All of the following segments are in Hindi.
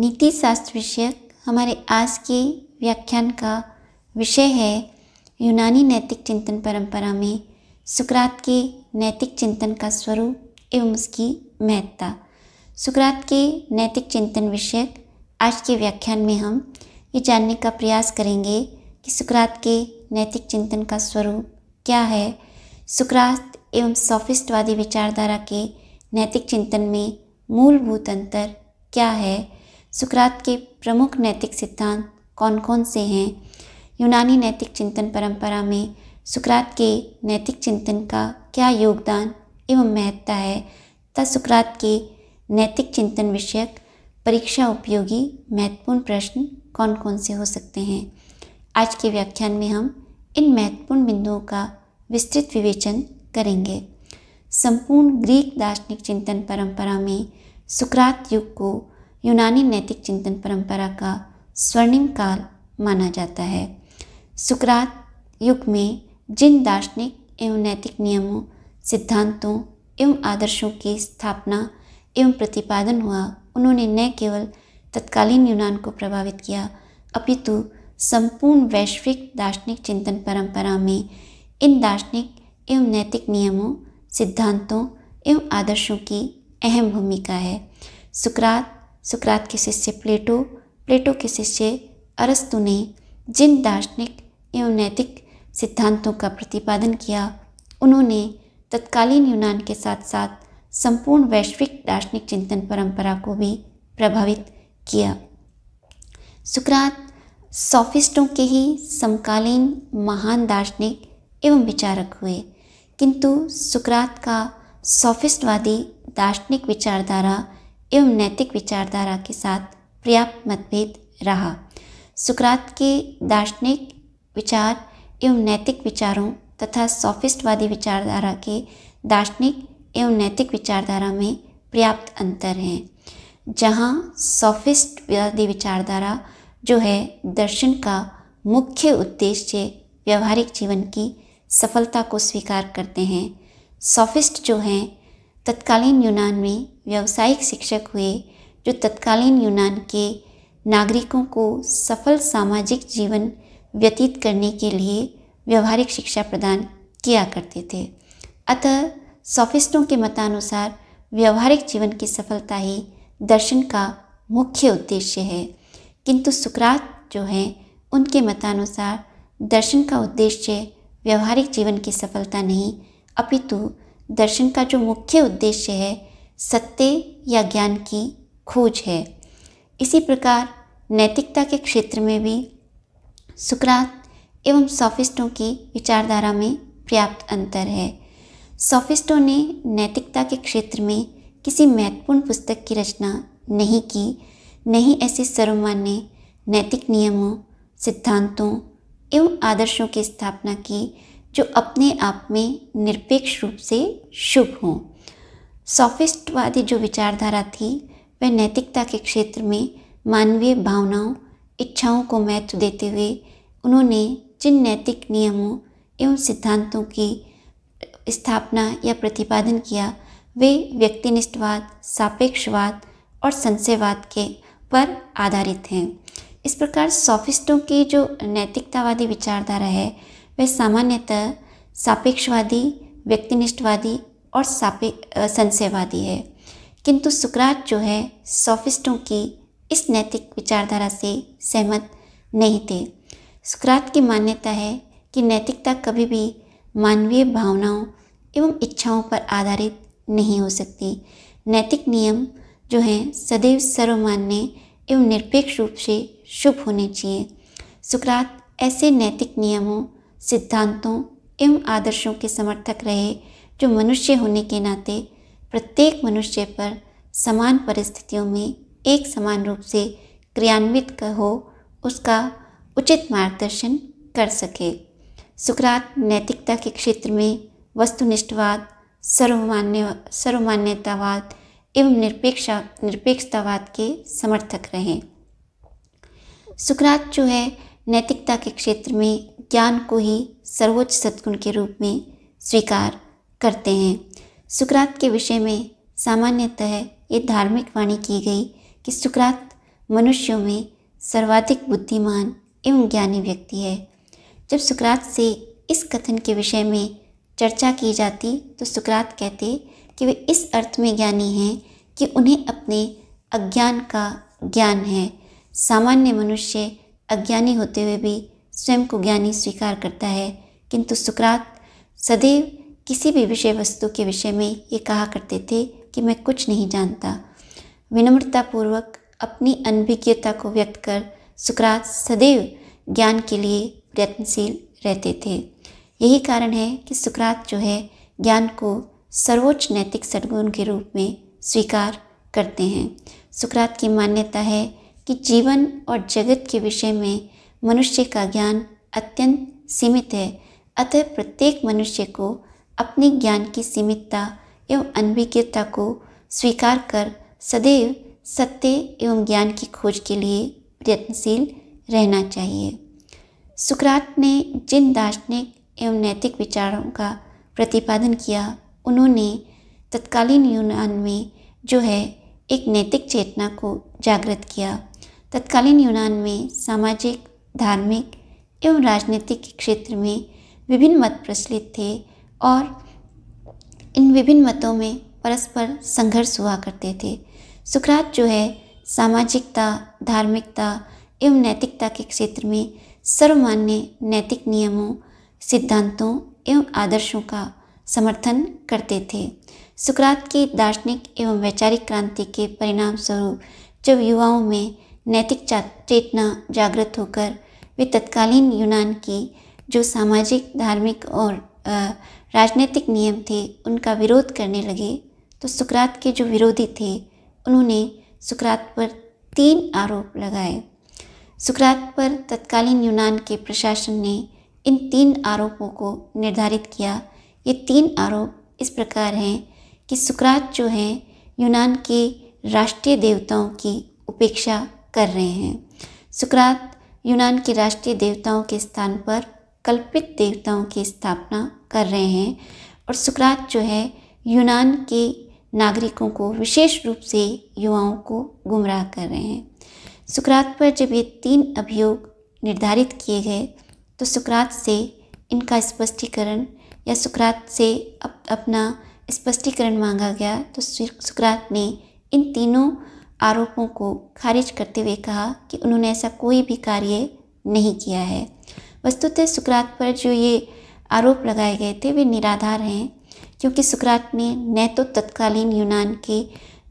नीति शास्त्र विषयक हमारे आज के व्याख्यान का विषय है यूनानी नैतिक चिंतन परंपरा में सुकरात के नैतिक चिंतन का स्वरूप एवं उसकी महत्ता सुकरात के नैतिक चिंतन विषयक आज के व्याख्यान में हम ये जानने का प्रयास करेंगे कि सुकरात के नैतिक चिंतन का स्वरूप क्या है सुकरात एवं सॉफिस्टवादी विचारधारा के नैतिक चिंतन में मूलभूत अंतर क्या है सुकरात के प्रमुख नैतिक सिद्धांत कौन कौन से हैं यूनानी नैतिक चिंतन परंपरा में सुकरात के नैतिक चिंतन का क्या योगदान एवं महत्ता है तथा सुकरात के नैतिक चिंतन विषयक परीक्षा उपयोगी महत्वपूर्ण प्रश्न कौन कौन से हो सकते हैं आज के व्याख्यान में हम इन महत्वपूर्ण बिंदुओं का विस्तृत विवेचन करेंगे संपूर्ण ग्रीक दार्शनिक चिंतन परंपरा में सुकरात युग को यूनानी नैतिक चिंतन परंपरा का स्वर्णिम काल माना जाता है सुकरात युग में जिन दार्शनिक एवं नैतिक नियमों सिद्धांतों एवं आदर्शों की स्थापना एवं प्रतिपादन हुआ उन्होंने न केवल तत्कालीन यूनान को प्रभावित किया अपितु संपूर्ण वैश्विक दार्शनिक चिंतन परंपरा में इन दार्शनिक एवं नैतिक नियमों सिद्धांतों एवं आदर्शों की अहम भूमिका है सुकरात सुकरात के शिष्य प्लेटो प्लेटो के शिष्य अरस्तु ने जिन दार्शनिक एवं नैतिक सिद्धांतों का प्रतिपादन किया उन्होंने तत्कालीन यूनान के साथ साथ संपूर्ण वैश्विक दार्शनिक चिंतन परंपरा को भी प्रभावित किया सुकरात सॉफिस्टों के ही समकालीन महान दार्शनिक एवं विचारक हुए किंतु सुकरात का सॉफिस्टवादी दार्शनिक विचारधारा एवं नैतिक विचारधारा के साथ पर्याप्त मतभेद रहा सुकरात के दार्शनिक विचार एवं नैतिक विचारों तथा सॉफिस्टवादी विचारधारा के दार्शनिक एवं नैतिक विचारधारा में पर्याप्त अंतर हैं जहाँ सॉफिस्टवादी विचारधारा जो है दर्शन का मुख्य उद्देश्य व्यवहारिक जीवन की सफलता को स्वीकार करते हैं सॉफिस्ट जो हैं तत्कालीन यूनान में व्यावसायिक शिक्षक हुए जो तत्कालीन यूनान के नागरिकों को सफल सामाजिक जीवन व्यतीत करने के लिए व्यवहारिक शिक्षा प्रदान किया करते थे अतः सॉफिस्टों के मतानुसार व्यवहारिक जीवन की सफलता ही दर्शन का मुख्य उद्देश्य है किंतु सुकरात जो हैं उनके मतानुसार दर्शन का उद्देश्य व्यवहारिक जीवन की सफलता नहीं अपितु दर्शन का जो मुख्य उद्देश्य है सत्य या ज्ञान की खोज है इसी प्रकार नैतिकता के क्षेत्र में भी सुकरात एवं सॉफिस्टों की विचारधारा में पर्याप्त अंतर है सॉफिस्टों ने नैतिकता के क्षेत्र में किसी महत्वपूर्ण पुस्तक की रचना नहीं की नहीं ऐसे सर्वमान्य नैतिक नियमों सिद्धांतों एवं आदर्शों की स्थापना की जो अपने आप में निरपेक्ष रूप से शुभ हों सॉफिस्टवादी जो विचारधारा थी वह नैतिकता के क्षेत्र में मानवीय भावनाओं इच्छाओं को महत्व देते हुए उन्होंने जिन नैतिक नियमों एवं सिद्धांतों की स्थापना या प्रतिपादन किया वे व्यक्तिनिष्ठवाद सापेक्षवाद और संशयवाद के पर आधारित हैं इस प्रकार सॉफिस्टों की जो नैतिकतावादी विचारधारा है वह सामान्यतः सापेक्षवादी व्यक्तिनिष्ठवादी और सापे संशयवादी है किंतु सुकरात जो है सोफिस्टों की इस नैतिक विचारधारा से सहमत नहीं थे सुकरात की मान्यता है कि नैतिकता कभी भी मानवीय भावनाओं एवं इच्छाओं पर आधारित नहीं हो सकती नैतिक नियम जो हैं सदैव सर्वमान्य एवं निरपेक्ष रूप से शुभ होने चाहिए सुकरात ऐसे नैतिक नियमों सिद्धांतों एवं आदर्शों के समर्थक रहे जो मनुष्य होने के नाते प्रत्येक मनुष्य पर समान परिस्थितियों में एक समान रूप से क्रियान्वित हो उसका उचित मार्गदर्शन कर सके सुकरात नैतिकता के क्षेत्र में वस्तुनिष्ठवाद सर्वमान्य सर्वमान्यतावाद एवं निरपेक्ष निरपेक्षतावाद के समर्थक रहे सुकरात जो है नैतिकता के क्षेत्र में ज्ञान को ही सर्वोच्च सद्गुण के रूप में स्वीकार करते हैं सुकरात के विषय में सामान्यतः ये धार्मिक वाणी की गई कि सुकरात मनुष्यों में सर्वाधिक बुद्धिमान एवं ज्ञानी व्यक्ति है जब सुकरात से इस कथन के विषय में चर्चा की जाती तो सुकरात कहते कि वे इस अर्थ में ज्ञानी हैं कि उन्हें अपने अज्ञान का ज्ञान है सामान्य मनुष्य अज्ञानी होते हुए भी स्वयं को ज्ञानी स्वीकार करता है किंतु सुकरात सदैव किसी भी विषय वस्तु के विषय में ये कहा करते थे कि मैं कुछ नहीं जानता विनम्रतापूर्वक अपनी अनभिज्ञता को व्यक्त कर सुकरात सदैव ज्ञान के लिए प्रयत्नशील रहते थे यही कारण है कि सुकरात जो है ज्ञान को सर्वोच्च नैतिक सद्गुण के रूप में स्वीकार करते हैं सुकरात की मान्यता है कि जीवन और जगत के विषय में मनुष्य का ज्ञान अत्यंत सीमित है अतः प्रत्येक मनुष्य को अपने ज्ञान की सीमितता एवं अनभिज्ञता को स्वीकार कर सदैव सत्य एवं ज्ञान की खोज के लिए प्रयत्नशील रहना चाहिए सुकरात ने जिन दार्शनिक एवं नैतिक विचारों का प्रतिपादन किया उन्होंने तत्कालीन यूनान में जो है एक नैतिक चेतना को जागृत किया तत्कालीन यूनान में सामाजिक धार्मिक एवं राजनीतिक क्षेत्र में विभिन्न मत प्रचलित थे और इन विभिन्न मतों में परस्पर संघर्ष हुआ करते थे सुकरात जो है सामाजिकता धार्मिकता एवं नैतिकता के क्षेत्र में सर्वमान्य नैतिक नियमों सिद्धांतों एवं आदर्शों का समर्थन करते थे सुकरात की दार्शनिक एवं वैचारिक क्रांति के परिणाम स्वरूप जब युवाओं में नैतिक चेतना जागृत होकर वे तत्कालीन यूनान की जो सामाजिक धार्मिक और राजनीतिक नियम थे उनका विरोध करने लगे तो सुकरात के जो विरोधी थे उन्होंने सुकरात पर तीन आरोप लगाए सुकरात पर तत्कालीन यूनान के प्रशासन ने इन तीन आरोपों को निर्धारित किया ये तीन आरोप इस प्रकार हैं कि सुकरात जो हैं यूनान के राष्ट्रीय देवताओं की उपेक्षा कर रहे हैं सुकरात यूनान के राष्ट्रीय देवताओं के स्थान पर कल्पित देवताओं की स्थापना कर रहे हैं और सुकरात जो है यूनान के नागरिकों को विशेष रूप से युवाओं को गुमराह कर रहे हैं सुकरात पर जब ये तीन अभियोग निर्धारित किए गए तो सुकरात से इनका स्पष्टीकरण या सुकरात से अप, अपना स्पष्टीकरण मांगा गया तो सुकरात ने इन तीनों आरोपों को खारिज करते हुए कहा कि उन्होंने ऐसा कोई भी कार्य नहीं किया है वस्तुतः सुकरात पर जो ये आरोप लगाए गए थे वे निराधार हैं क्योंकि सुकरात ने न तो तत्कालीन यूनान के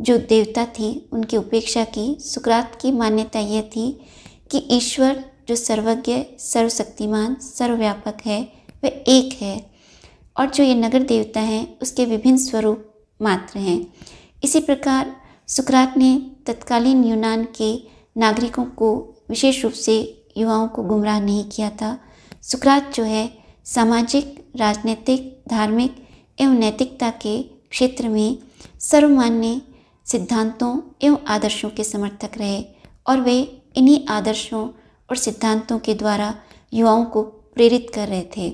जो देवता थे उनकी उपेक्षा की सुकरात की मान्यता यह थी कि ईश्वर जो सर्वज्ञ सर्वशक्तिमान सर्वव्यापक है वह एक है और जो ये नगर देवता हैं उसके विभिन्न स्वरूप मात्र हैं इसी प्रकार सुकरात ने तत्कालीन यूनान के नागरिकों को विशेष रूप से युवाओं को गुमराह नहीं किया था सुकरात जो है सामाजिक राजनीतिक धार्मिक एवं नैतिकता के क्षेत्र में सर्वमान्य सिद्धांतों एवं आदर्शों के समर्थक रहे और वे इन्हीं आदर्शों और सिद्धांतों के द्वारा युवाओं को प्रेरित कर रहे थे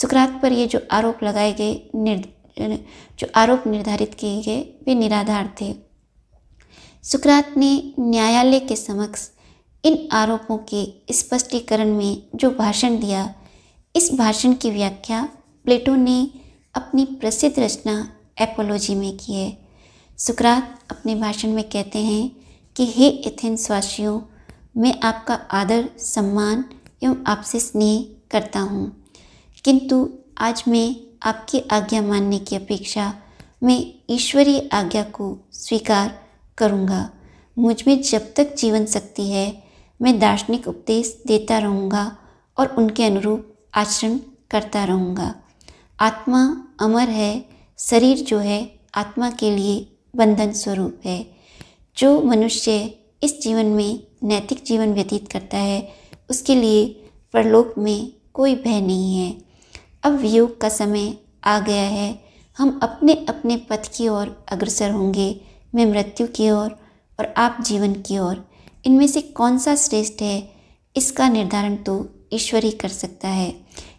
सुकरात पर ये जो आरोप लगाए गए जो आरोप निर्धारित किए गए वे निराधार थे सुकरात ने न्यायालय के समक्ष इन आरोपों के स्पष्टीकरण में जो भाषण दिया इस भाषण की व्याख्या प्लेटो ने अपनी प्रसिद्ध रचना एपोलॉजी में की है सुकरात अपने भाषण में कहते हैं कि हे एथेंसवासियों मैं आपका आदर सम्मान एवं आपसे स्नेह करता हूँ किंतु आज मैं आपकी आज्ञा मानने की अपेक्षा मैं ईश्वरीय आज्ञा को स्वीकार करूँगा मुझ में जब तक जीवन शक्ति है मैं दार्शनिक उपदेश देता रहूँगा और उनके अनुरूप आचरण करता रहूँगा आत्मा अमर है शरीर जो है आत्मा के लिए बंधन स्वरूप है जो मनुष्य इस जीवन में नैतिक जीवन व्यतीत करता है उसके लिए परलोक में कोई भय नहीं है अब वियोग का समय आ गया है हम अपने अपने पथ की ओर अग्रसर होंगे मैं मृत्यु की ओर और आप जीवन की ओर इनमें से कौन सा श्रेष्ठ है इसका निर्धारण तो ईश्वर ही कर सकता है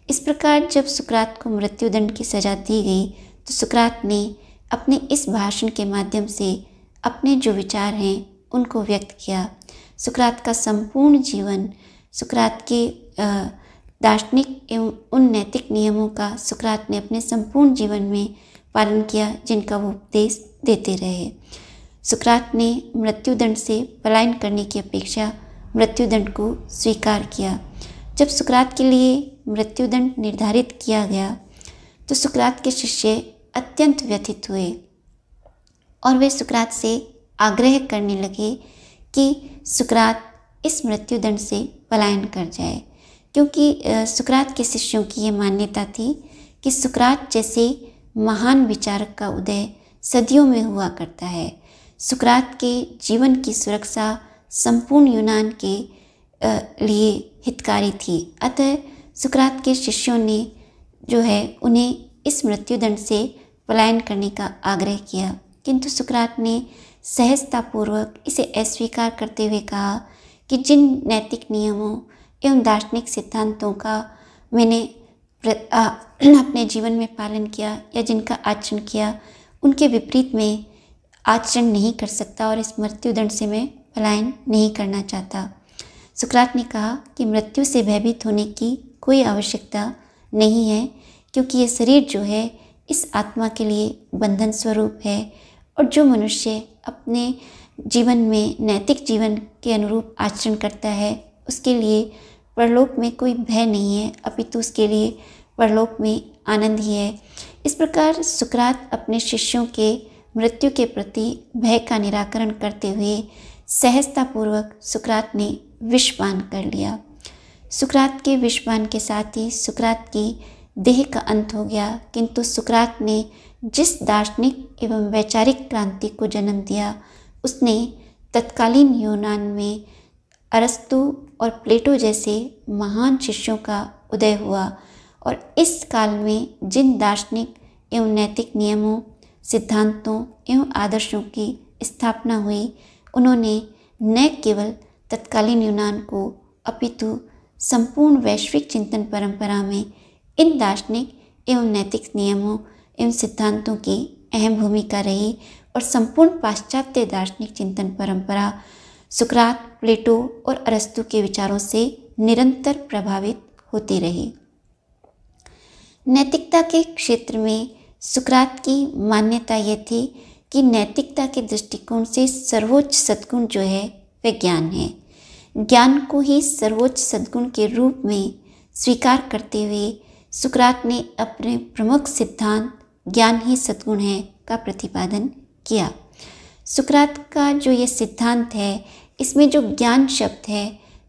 इस प्रकार जब सुकरात को मृत्युदंड की सज़ा दी गई तो सुकरात ने अपने इस भाषण के माध्यम से अपने जो विचार हैं उनको व्यक्त किया सुकरात का संपूर्ण जीवन सुकरात के दार्शनिक एवं उन नैतिक नियमों का सुकरात ने अपने संपूर्ण जीवन में पालन किया जिनका वो उपदेश देते रहे सुकरात ने मृत्युदंड से पलायन करने की अपेक्षा मृत्युदंड को स्वीकार किया जब सुकरात के लिए मृत्युदंड निर्धारित किया गया तो सुकरात के शिष्य अत्यंत व्यथित हुए और वे सुकरात से आग्रह करने लगे कि सुकरात इस मृत्युदंड से पलायन कर जाए क्योंकि सुकरात के शिष्यों की ये मान्यता थी कि सुकरात जैसे महान विचारक का उदय सदियों में हुआ करता है सुकरात के जीवन की सुरक्षा संपूर्ण यूनान के लिए हितकारी थी अतः सुकरात के शिष्यों ने जो है उन्हें इस मृत्युदंड से पलायन करने का आग्रह किया किंतु सुकरात ने सहजतापूर्वक इसे अस्वीकार करते हुए कहा कि जिन नैतिक नियमों एवं दार्शनिक सिद्धांतों का मैंने अपने जीवन में पालन किया या जिनका आचरण किया उनके विपरीत में आचरण नहीं कर सकता और इस मृत्युदंड से मैं पलायन नहीं करना चाहता सुकरात ने कहा कि मृत्यु से भयभीत होने की कोई आवश्यकता नहीं है क्योंकि ये शरीर जो है इस आत्मा के लिए बंधन स्वरूप है और जो मनुष्य अपने जीवन में नैतिक जीवन के अनुरूप आचरण करता है उसके लिए परलोक में कोई भय नहीं है अपितु उसके लिए परलोक में आनंद ही है इस प्रकार सुकरात अपने शिष्यों के मृत्यु के प्रति भय का निराकरण करते हुए सहजतापूर्वक सुकरात ने विषपान कर लिया सुकरात के विषपान के साथ ही सुकरात की देह का अंत हो गया किंतु सुकरात ने जिस दार्शनिक एवं वैचारिक क्रांति को जन्म दिया उसने तत्कालीन यूनान में अरस्तु और प्लेटो जैसे महान शिष्यों का उदय हुआ और इस काल में जिन दार्शनिक एवं नैतिक नियमों सिद्धांतों एवं आदर्शों की स्थापना हुई उन्होंने न केवल तत्कालीन यूनान को अपितु संपूर्ण वैश्विक चिंतन परंपरा में इन दार्शनिक एवं नैतिक नियमों एवं सिद्धांतों की अहम भूमिका रही और संपूर्ण पाश्चात्य दार्शनिक चिंतन परंपरा सुकरात प्लेटो और अरस्तु के विचारों से निरंतर प्रभावित होती रही नैतिकता के क्षेत्र में सुकरात की मान्यता यह थी कि नैतिकता के दृष्टिकोण से सर्वोच्च सद्गुण जो है वह ज्ञान है ज्ञान को ही सर्वोच्च सद्गुण के रूप में स्वीकार करते हुए सुकरात ने अपने प्रमुख सिद्धांत ज्ञान ही सद्गुण है का प्रतिपादन किया सुकरात का जो ये सिद्धांत है इसमें जो ज्ञान शब्द है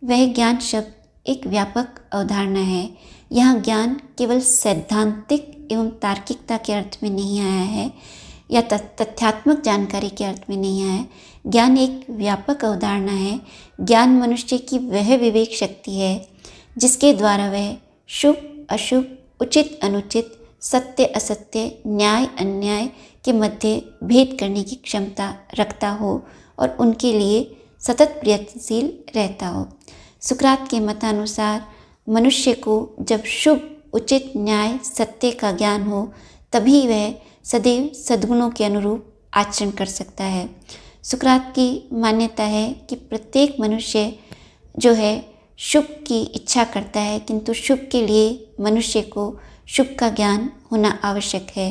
वह ज्ञान शब्द एक व्यापक अवधारणा है यहाँ ज्ञान केवल सैद्धांतिक एवं तार्किकता के अर्थ में नहीं आया है या तथ्यात्मक जानकारी के अर्थ में नहीं आया ज्ञान एक व्यापक अवधारणा है ज्ञान मनुष्य की वह विवेक शक्ति है जिसके द्वारा वह शुभ अशुभ उचित अनुचित सत्य असत्य न्याय अन्याय के मध्य भेद करने की क्षमता रखता हो और उनके लिए सतत प्रयत्नशील रहता हो सुकरात के मतानुसार मनुष्य को जब शुभ उचित न्याय सत्य का ज्ञान हो तभी वह सदैव सद्गुणों के अनुरूप आचरण कर सकता है सुकरात की मान्यता है कि प्रत्येक मनुष्य जो है शुभ की इच्छा करता है किंतु शुभ के लिए मनुष्य को शुभ का ज्ञान होना आवश्यक है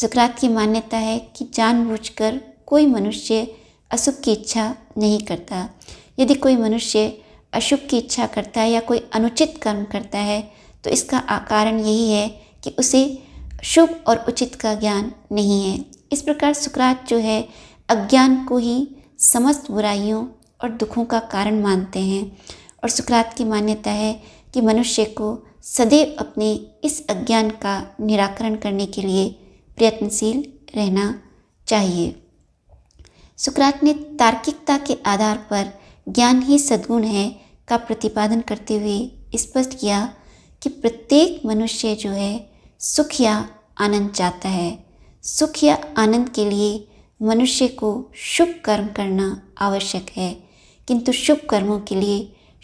सुकरात की मान्यता है कि जानबूझकर कोई मनुष्य अशुभ की इच्छा नहीं करता यदि कोई मनुष्य अशुभ की इच्छा करता है या कोई अनुचित कर्म करता है तो इसका कारण यही है कि उसे शुभ और उचित का ज्ञान नहीं है इस प्रकार सुकरात जो है अज्ञान को ही समस्त बुराइयों और दुखों का कारण मानते हैं और सुकरात की मान्यता है कि मनुष्य को सदैव अपने इस अज्ञान का निराकरण करने के लिए प्रयत्नशील रहना चाहिए सुकरात ने तार्किकता के आधार पर ज्ञान ही सद्गुण है का प्रतिपादन करते हुए स्पष्ट किया कि प्रत्येक मनुष्य जो है सुख या आनंद चाहता है सुख या आनंद के लिए मनुष्य को शुभ कर्म करना आवश्यक है किंतु शुभ कर्मों के लिए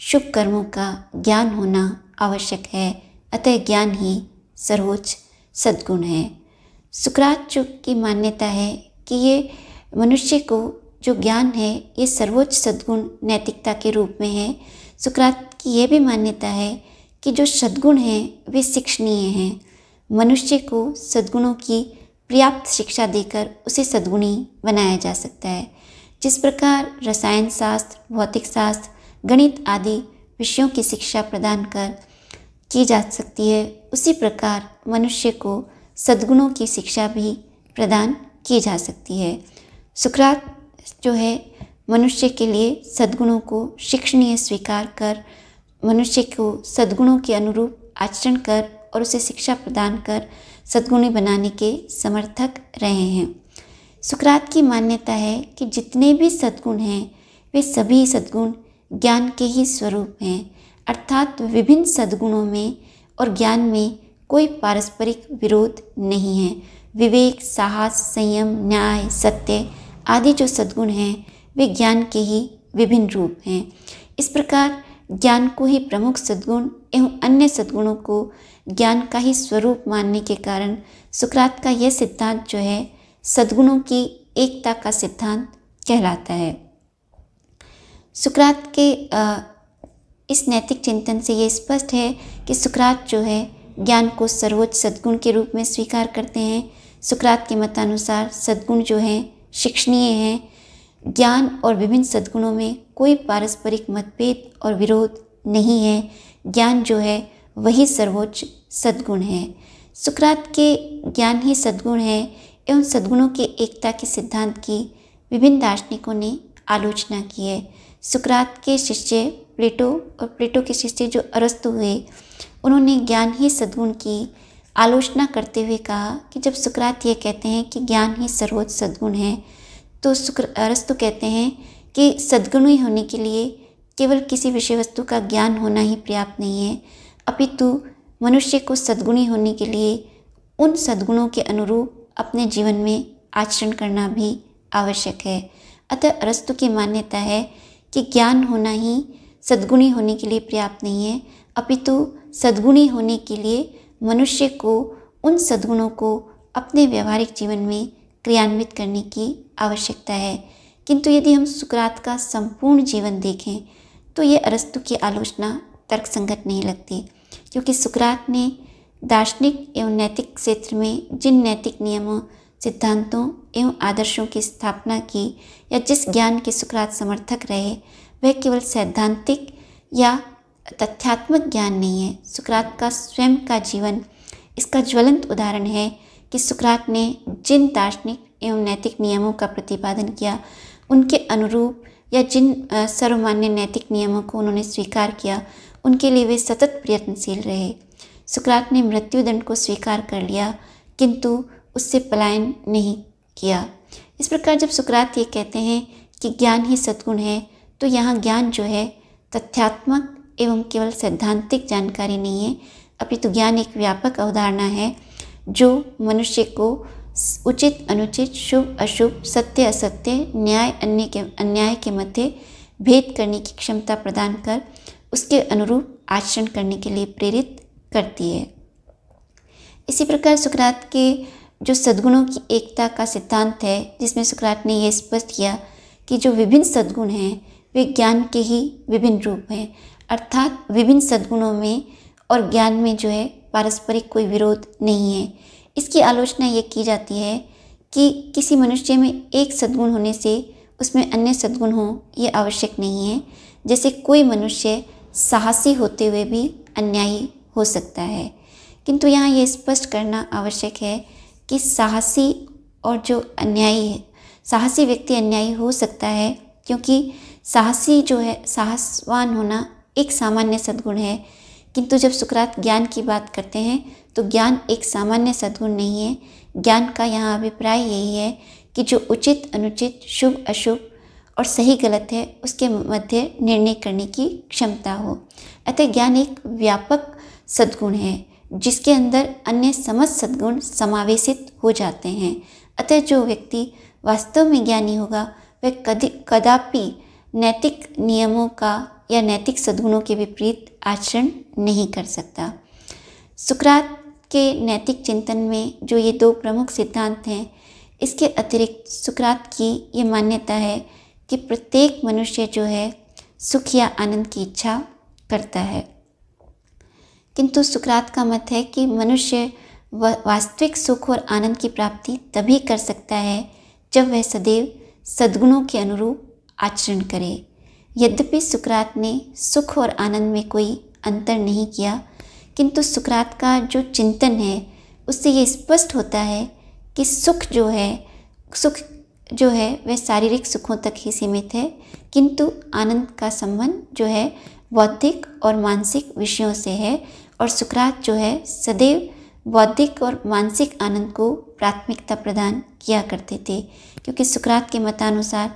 शुभ कर्मों का ज्ञान होना आवश्यक है अतः ज्ञान ही सर्वोच्च सद्गुण है सुकरात की मान्यता है कि ये मनुष्य को जो ज्ञान है ये सर्वोच्च सद्गुण नैतिकता के रूप में है सुकरात की यह भी मान्यता है कि जो सद्गुण हैं वे शिक्षणीय हैं मनुष्य को सद्गुणों की पर्याप्त शिक्षा देकर उसे सद्गुणी बनाया जा सकता है जिस प्रकार रसायन शास्त्र भौतिक शास्त्र गणित आदि विषयों की शिक्षा प्रदान कर की जा सकती है उसी प्रकार मनुष्य को सद्गुणों की शिक्षा भी प्रदान की जा सकती है सुकरात जो है मनुष्य के लिए सद्गुणों को शिक्षणीय स्वीकार कर मनुष्य को सद्गुणों के अनुरूप आचरण कर और उसे शिक्षा प्रदान कर सद्गुणी बनाने के समर्थक रहे हैं सुकरात की मान्यता है कि जितने भी सद्गुण हैं वे सभी सद्गुण ज्ञान के ही स्वरूप हैं अर्थात विभिन्न सद्गुणों में और ज्ञान में कोई पारस्परिक विरोध नहीं है विवेक साहस संयम न्याय सत्य आदि जो सद्गुण हैं वे ज्ञान के ही विभिन्न रूप हैं इस प्रकार ज्ञान को ही प्रमुख सद्गुण एवं अन्य सद्गुणों को ज्ञान का ही स्वरूप मानने के कारण सुकरात का यह सिद्धांत जो है सद्गुणों की एकता का सिद्धांत कहलाता है सुकरात के इस नैतिक चिंतन से यह स्पष्ट है कि सुकरात जो है ज्ञान को सर्वोच्च सद्गुण के रूप में स्वीकार करते हैं सुकरात के मतानुसार सद्गुण जो हैं शिक्षणीय हैं ज्ञान और विभिन्न सद्गुणों में कोई पारस्परिक मतभेद और विरोध नहीं है ज्ञान जो है वही सर्वोच्च सद्गुण है सुकरात के ज्ञान ही सद्गुण है एवं सद्गुणों के एकता के सिद्धांत की विभिन्न दार्शनिकों ने आलोचना की है सुकरात के शिष्य प्लेटो और प्लेटो के शिष्य जो अरस्तु हुए उन्होंने ज्ञान ही सद्गुण की आलोचना करते हुए कहा कि जब सुकरात ये कहते हैं कि ज्ञान ही सर्वोच्च सद्गुण है तो सुक्र अरस्तु कहते हैं कि सद्गुण ही होने के लिए केवल किसी विषय वस्तु का ज्ञान होना ही पर्याप्त नहीं है अपितु मनुष्य को सद्गुणी होने के लिए उन सद्गुणों के अनुरूप अपने जीवन में आचरण करना भी आवश्यक है अतः अरस्तु की मान्यता है कि ज्ञान होना ही सद्गुणी होने के लिए पर्याप्त नहीं है अपितु सद्गुणी होने के लिए मनुष्य को उन सद्गुणों को अपने व्यवहारिक जीवन में क्रियान्वित करने की आवश्यकता है किंतु यदि हम सुकरात का संपूर्ण जीवन देखें तो ये अरस्तु की आलोचना तर्कसंगत नहीं लगती क्योंकि सुकरात ने दार्शनिक एवं नैतिक क्षेत्र में जिन नैतिक नियमों सिद्धांतों एवं आदर्शों की स्थापना की या जिस ज्ञान के सुकरात समर्थक रहे वह केवल सैद्धांतिक या तथ्यात्मक ज्ञान नहीं है सुकरात का स्वयं का जीवन इसका ज्वलंत उदाहरण है कि सुकरात ने जिन दार्शनिक एवं नैतिक नियमों का प्रतिपादन किया उनके अनुरूप या जिन सर्वमान्य नैतिक नियमों को उन्होंने स्वीकार किया उनके लिए वे सतत प्रयत्नशील रहे सुकरात ने मृत्युदंड को स्वीकार कर लिया किंतु उससे पलायन नहीं किया इस प्रकार जब सुकरात ये कहते हैं कि ज्ञान ही सद्गुण है तो यहाँ ज्ञान जो है तथ्यात्मक एवं केवल सैद्धांतिक जानकारी नहीं है अपितु तो ज्ञान एक व्यापक अवधारणा है जो मनुष्य को उचित अनुचित शुभ अशुभ सत्य असत्य न्याय अन्य के अन्याय के मध्य भेद करने की क्षमता प्रदान कर उसके अनुरूप आचरण करने के लिए प्रेरित करती है इसी प्रकार सुकरात के जो सद्गुणों की एकता का सिद्धांत है जिसमें सुकरात ने यह स्पष्ट किया कि जो विभिन्न सद्गुण हैं वे ज्ञान के ही विभिन्न रूप हैं अर्थात विभिन्न सद्गुणों में और ज्ञान में जो है पारस्परिक कोई विरोध नहीं है इसकी आलोचना ये की जाती है कि किसी मनुष्य में एक सद्गुण होने से उसमें अन्य सद्गुण हों ये आवश्यक नहीं है जैसे कोई मनुष्य साहसी होते हुए भी अन्यायी हो सकता है किंतु यहाँ ये स्पष्ट करना आवश्यक है कि साहसी और जो अन्यायी है साहसी व्यक्ति अन्यायी हो सकता है क्योंकि साहसी जो है साहसवान होना एक सामान्य सद्गुण है किंतु जब सुकरात ज्ञान की बात करते हैं तो ज्ञान एक सामान्य सद्गुण नहीं है ज्ञान का यहाँ अभिप्राय यही है कि जो उचित अनुचित शुभ अशुभ और सही गलत है उसके मध्य निर्णय करने की क्षमता हो अतः ज्ञान एक व्यापक सद्गुण है जिसके अंदर अन्य समस्त सद्गुण समावेशित हो जाते हैं अतः जो व्यक्ति वास्तव में ज्ञानी होगा वह कदि कदापि नैतिक नियमों का या नैतिक सद्गुणों के विपरीत आचरण नहीं कर सकता सुकरात के नैतिक चिंतन में जो ये दो प्रमुख सिद्धांत हैं इसके अतिरिक्त सुकरात की ये मान्यता है कि प्रत्येक मनुष्य जो है सुख या आनंद की इच्छा करता है किंतु सुकरात का मत है कि मनुष्य वास्तविक सुख और आनंद की प्राप्ति तभी कर सकता है जब वह सदैव सद्गुणों के अनुरूप आचरण करे यद्यपि सुकरात ने सुख और आनंद में कोई अंतर नहीं किया किंतु सुकरात का जो चिंतन है उससे ये स्पष्ट होता है कि सुख जो है सुख जो है वह शारीरिक सुखों तक ही सीमित है किंतु आनंद का संबंध जो है बौद्धिक और मानसिक विषयों से है और सुकरात जो है सदैव बौद्धिक और मानसिक आनंद को प्राथमिकता प्रदान किया करते थे क्योंकि सुकरात के मतानुसार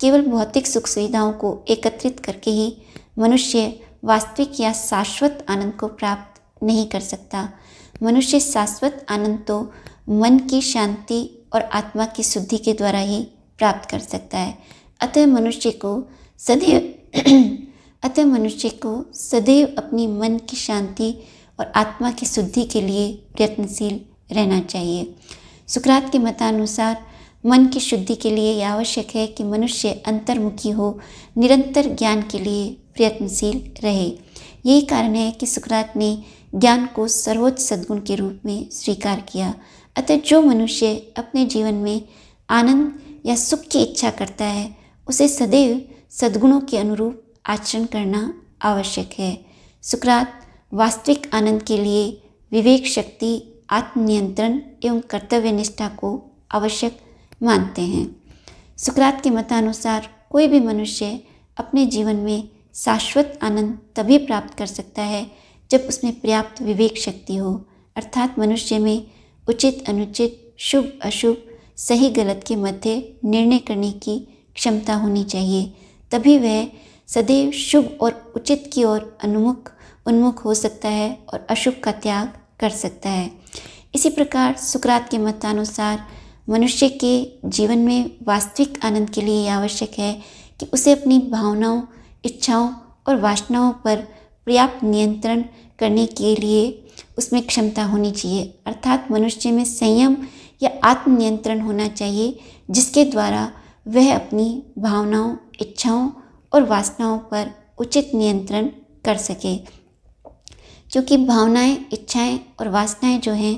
केवल भौतिक सुख सुविधाओं को एकत्रित करके ही मनुष्य वास्तविक या शाश्वत आनंद को प्राप्त नहीं कर सकता मनुष्य शाश्वत आनंद तो मन की शांति और आत्मा की शुद्धि के द्वारा ही प्राप्त कर सकता है अतः मनुष्य को सदैव अतः मनुष्य को सदैव अपनी मन की शांति और आत्मा की शुद्धि के लिए प्रयत्नशील रहना चाहिए सुकरात के मतानुसार मन की शुद्धि के लिए यह आवश्यक है कि मनुष्य अंतर्मुखी हो निरंतर ज्ञान के लिए प्रयत्नशील रहे यही कारण है कि सुकरात ने ज्ञान को सर्वोच्च सद्गुण के रूप में स्वीकार किया अतः जो मनुष्य अपने जीवन में आनंद या सुख की इच्छा करता है उसे सदैव सद्गुणों के अनुरूप आचरण करना आवश्यक है सुकरात वास्तविक आनंद के लिए विवेक शक्ति आत्मनियंत्रण एवं कर्तव्य निष्ठा को आवश्यक मानते हैं सुकरात के मतानुसार कोई भी मनुष्य अपने जीवन में शाश्वत आनंद तभी प्राप्त कर सकता है जब उसमें पर्याप्त विवेक शक्ति हो अर्थात मनुष्य में उचित अनुचित शुभ अशुभ सही गलत के मध्य निर्णय करने की क्षमता होनी चाहिए तभी वह सदैव शुभ और उचित की ओर अनुमुख उन्मुख हो सकता है और अशुभ का त्याग कर सकता है इसी प्रकार सुकरात के मतानुसार मनुष्य के जीवन में वास्तविक आनंद के लिए आवश्यक है कि उसे अपनी भावनाओं इच्छाओं और वासनाओं पर पर्याप्त नियंत्रण करने के लिए उसमें क्षमता होनी चाहिए अर्थात मनुष्य में संयम या आत्मनियंत्रण होना चाहिए जिसके द्वारा वह अपनी भावनाओं इच्छाओं और वासनाओं पर उचित नियंत्रण कर सके क्योंकि भावनाएं इच्छाएं और वासनाएं जो हैं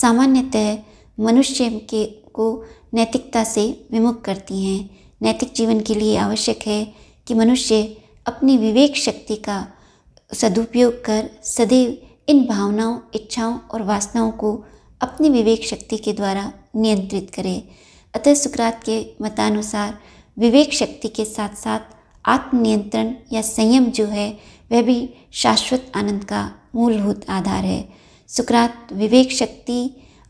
सामान्यतः मनुष्य के को नैतिकता से विमुख करती हैं नैतिक जीवन के लिए आवश्यक है कि मनुष्य अपनी विवेक शक्ति का सदुपयोग कर सदैव इन भावनाओं इच्छाओं और वासनाओं को अपनी विवेक शक्ति के द्वारा नियंत्रित करें अतः सुकरात के मतानुसार विवेक शक्ति के साथ साथ आत्मनियंत्रण या संयम जो है वह भी शाश्वत आनंद का मूलभूत आधार है सुकरात विवेक शक्ति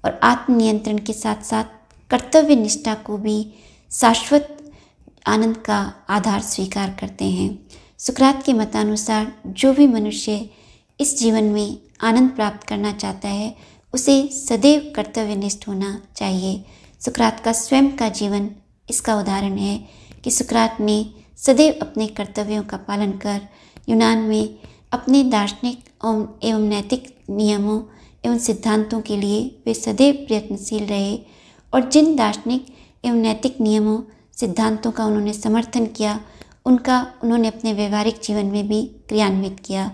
और आत्मनियंत्रण के साथ साथ कर्तव्य निष्ठा को भी शाश्वत आनंद का आधार स्वीकार करते हैं सुकरात के मतानुसार जो भी मनुष्य इस जीवन में आनंद प्राप्त करना चाहता है उसे सदैव कर्तव्यनिष्ठ होना चाहिए सुकरात का स्वयं का जीवन इसका उदाहरण है कि सुकरात ने सदैव अपने कर्तव्यों का पालन कर यूनान में अपने दार्शनिक एवं नैतिक नियमों एवं सिद्धांतों के लिए वे सदैव प्रयत्नशील रहे और जिन दार्शनिक एवं नैतिक नियमों सिद्धांतों का उन्होंने समर्थन किया उनका उन्होंने अपने व्यवहारिक जीवन में भी क्रियान्वित किया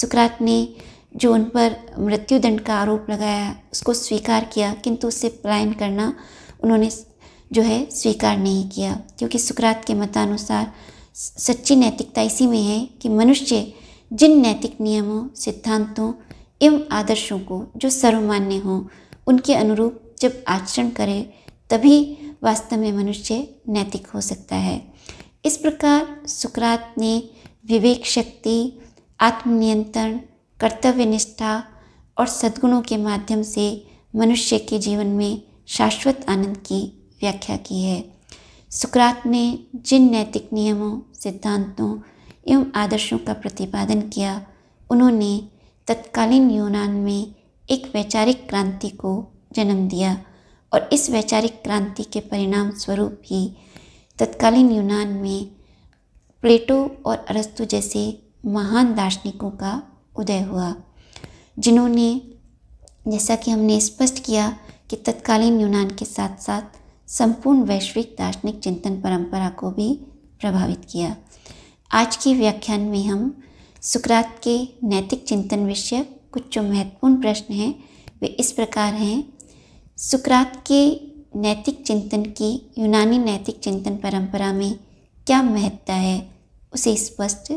सुकरात ने जो उन पर मृत्युदंड का आरोप लगाया उसको स्वीकार किया किंतु उससे पलायन करना उन्होंने जो है स्वीकार नहीं किया क्योंकि सुकरात के मतानुसार सच्ची नैतिकता इसी में है कि मनुष्य जिन नैतिक नियमों सिद्धांतों एवं आदर्शों को जो सर्वमान्य हों उनके अनुरूप जब आचरण करे तभी वास्तव में मनुष्य नैतिक हो सकता है इस प्रकार सुकरात ने विवेक शक्ति आत्मनियंत्रण कर्तव्य निष्ठा और सद्गुणों के माध्यम से मनुष्य के जीवन में शाश्वत आनंद की व्याख्या की है सुकरात ने जिन नैतिक नियमों सिद्धांतों एवं आदर्शों का प्रतिपादन किया उन्होंने तत्कालीन यूनान में एक वैचारिक क्रांति को जन्म दिया और इस वैचारिक क्रांति के परिणाम स्वरूप ही तत्कालीन यूनान में प्लेटो और अरस्तु जैसे महान दार्शनिकों का उदय हुआ जिन्होंने जैसा कि हमने स्पष्ट किया कि तत्कालीन यूनान के साथ साथ संपूर्ण वैश्विक दार्शनिक चिंतन परंपरा को भी प्रभावित किया आज के व्याख्यान में हम सुकरात के नैतिक चिंतन विषय कुछ जो महत्वपूर्ण प्रश्न हैं वे इस प्रकार हैं सुकरात के नैतिक चिंतन की यूनानी नैतिक चिंतन परंपरा में क्या महत्ता है उसे स्पष्ट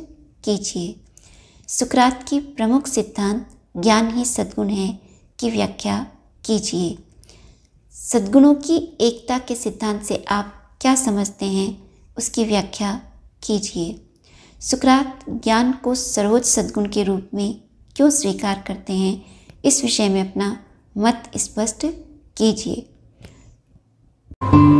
कीजिए सुकरात की प्रमुख सिद्धांत ज्ञान ही सद्गुण है की व्याख्या कीजिए सद्गुणों की एकता के सिद्धांत से आप क्या समझते हैं उसकी व्याख्या कीजिए सुकरात ज्ञान को सर्वोच्च सद्गुण के रूप में क्यों स्वीकार करते हैं इस विषय में अपना मत स्पष्ट कीजिए